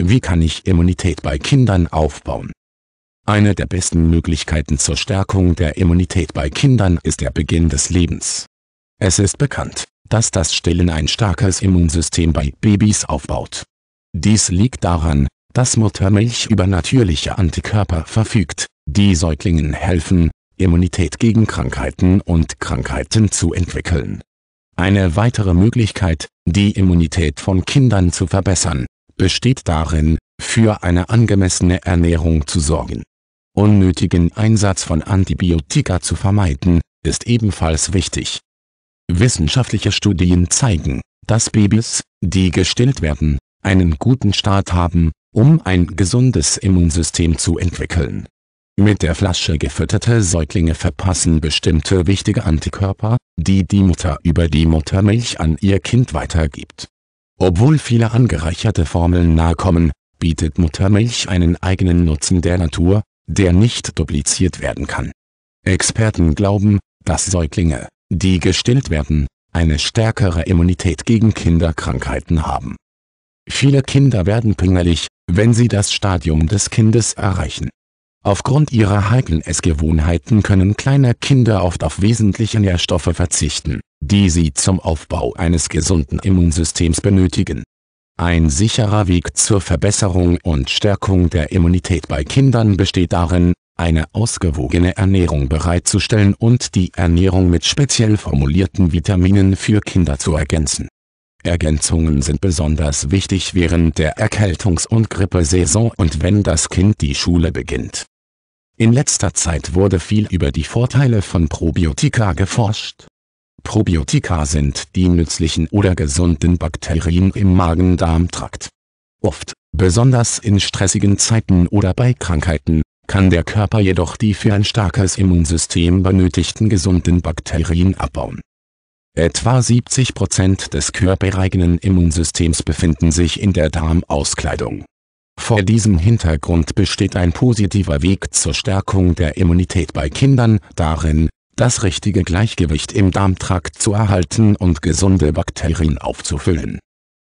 Wie kann ich Immunität bei Kindern aufbauen? Eine der besten Möglichkeiten zur Stärkung der Immunität bei Kindern ist der Beginn des Lebens. Es ist bekannt, dass das Stillen ein starkes Immunsystem bei Babys aufbaut. Dies liegt daran, dass Muttermilch über natürliche Antikörper verfügt, die Säuglingen helfen, Immunität gegen Krankheiten und Krankheiten zu entwickeln. Eine weitere Möglichkeit, die Immunität von Kindern zu verbessern, besteht darin, für eine angemessene Ernährung zu sorgen. Unnötigen Einsatz von Antibiotika zu vermeiden, ist ebenfalls wichtig. Wissenschaftliche Studien zeigen, dass Babys, die gestillt werden, einen guten Start haben, um ein gesundes Immunsystem zu entwickeln. Mit der Flasche gefütterte Säuglinge verpassen bestimmte wichtige Antikörper, die die Mutter über die Muttermilch an ihr Kind weitergibt obwohl viele angereicherte Formeln nahekommen, bietet Muttermilch einen eigenen Nutzen der Natur, der nicht dupliziert werden kann. Experten glauben, dass Säuglinge, die gestillt werden, eine stärkere Immunität gegen Kinderkrankheiten haben. Viele Kinder werden pingerlich, wenn sie das Stadium des Kindes erreichen. Aufgrund ihrer heiklen Essgewohnheiten können kleine Kinder oft auf wesentliche Nährstoffe verzichten die sie zum Aufbau eines gesunden Immunsystems benötigen. Ein sicherer Weg zur Verbesserung und Stärkung der Immunität bei Kindern besteht darin, eine ausgewogene Ernährung bereitzustellen und die Ernährung mit speziell formulierten Vitaminen für Kinder zu ergänzen. Ergänzungen sind besonders wichtig während der Erkältungs- und Grippesaison und wenn das Kind die Schule beginnt. In letzter Zeit wurde viel über die Vorteile von Probiotika geforscht Probiotika sind die nützlichen oder gesunden Bakterien im Magen-Darm-Trakt. Oft, besonders in stressigen Zeiten oder bei Krankheiten, kann der Körper jedoch die für ein starkes Immunsystem benötigten gesunden Bakterien abbauen. Etwa 70% Prozent des körpereigenen Immunsystems befinden sich in der Darmauskleidung. Vor diesem Hintergrund besteht ein positiver Weg zur Stärkung der Immunität bei Kindern darin, das richtige Gleichgewicht im Darmtrakt zu erhalten und gesunde Bakterien aufzufüllen.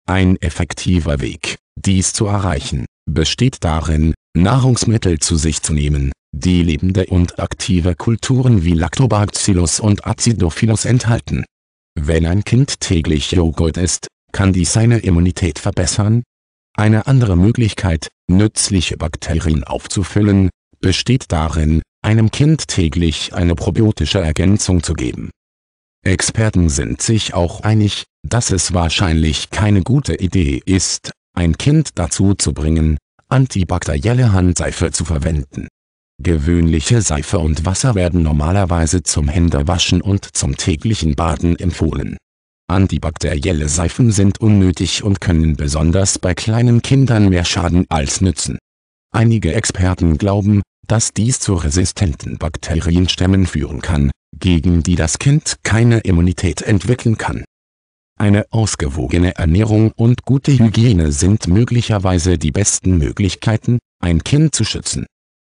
Ein effektiver Weg, dies zu erreichen, besteht darin, Nahrungsmittel zu sich zu nehmen, die lebende und aktive Kulturen wie Lactobacillus und Acidophilus enthalten. Wenn ein Kind täglich Joghurt isst, kann dies seine Immunität verbessern? Eine andere Möglichkeit, nützliche Bakterien aufzufüllen, besteht darin, einem Kind täglich eine probiotische Ergänzung zu geben. Experten sind sich auch einig, dass es wahrscheinlich keine gute Idee ist, ein Kind dazu zu bringen, antibakterielle Handseife zu verwenden. Gewöhnliche Seife und Wasser werden normalerweise zum Händewaschen und zum täglichen Baden empfohlen. Antibakterielle Seifen sind unnötig und können besonders bei kleinen Kindern mehr schaden als nützen Einige Experten glauben, dass dies zu resistenten Bakterienstämmen führen kann, gegen die das Kind keine Immunität entwickeln kann. Eine ausgewogene Ernährung und gute Hygiene sind möglicherweise die besten Möglichkeiten, ein Kind zu schützen.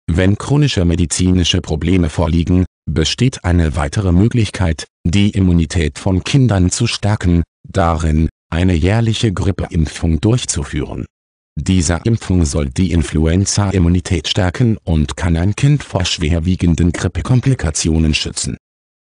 Wenn chronische medizinische Probleme vorliegen, besteht eine weitere Möglichkeit, die Immunität von Kindern zu stärken, darin, eine jährliche Grippeimpfung durchzuführen diese Impfung soll die Influenza-Immunität stärken und kann ein Kind vor schwerwiegenden Grippekomplikationen schützen